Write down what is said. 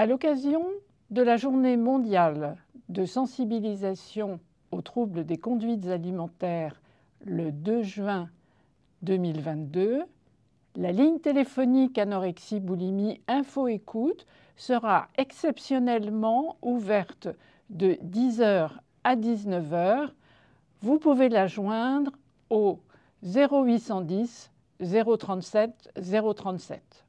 À l'occasion de la journée mondiale de sensibilisation aux troubles des conduites alimentaires le 2 juin 2022, la ligne téléphonique anorexie boulimie info écoute sera exceptionnellement ouverte de 10h à 19h. Vous pouvez la joindre au 0810 037 037.